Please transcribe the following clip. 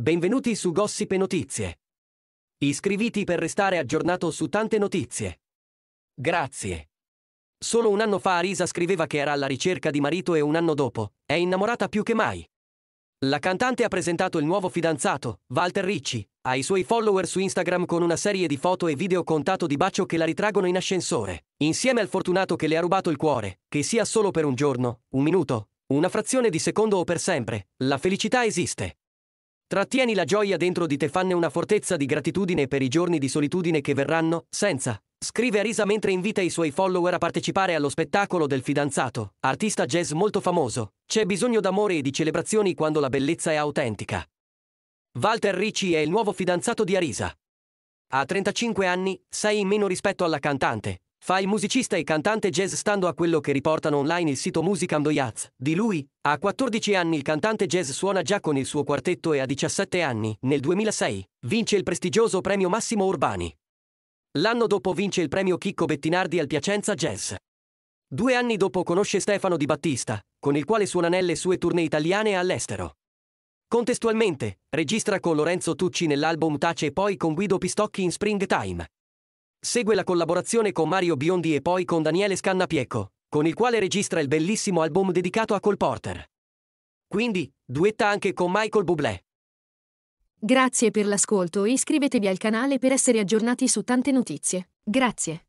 Benvenuti su Gossip e Notizie. Iscriviti per restare aggiornato su tante notizie. Grazie. Solo un anno fa Arisa scriveva che era alla ricerca di marito e un anno dopo è innamorata più che mai. La cantante ha presentato il nuovo fidanzato, Walter Ricci, ai suoi follower su Instagram con una serie di foto e video contato di bacio che la ritraggono in ascensore, insieme al fortunato che le ha rubato il cuore, che sia solo per un giorno, un minuto, una frazione di secondo o per sempre, la felicità esiste. Trattieni la gioia dentro di te, fanne una fortezza di gratitudine per i giorni di solitudine che verranno, senza. Scrive Arisa mentre invita i suoi follower a partecipare allo spettacolo del fidanzato, artista jazz molto famoso. C'è bisogno d'amore e di celebrazioni quando la bellezza è autentica. Walter Ricci è il nuovo fidanzato di Arisa. Ha 35 anni, 6 in meno rispetto alla cantante, Fa il musicista e cantante jazz stando a quello che riportano online il sito Musicando Yaz. Di lui, a 14 anni il cantante jazz suona già con il suo quartetto e a 17 anni, nel 2006, vince il prestigioso premio Massimo Urbani. L'anno dopo vince il premio Chicco Bettinardi al Piacenza Jazz. Due anni dopo conosce Stefano Di Battista, con il quale suona nelle sue tournée italiane e all'estero. Contestualmente, registra con Lorenzo Tucci nell'album Tace e poi con Guido Pistocchi in Springtime. Segue la collaborazione con Mario Biondi e poi con Daniele Scannapiecco, con il quale registra il bellissimo album dedicato a Cole Porter. Quindi, duetta anche con Michael Bublé. Grazie per l'ascolto e iscrivetevi al canale per essere aggiornati su tante notizie. Grazie.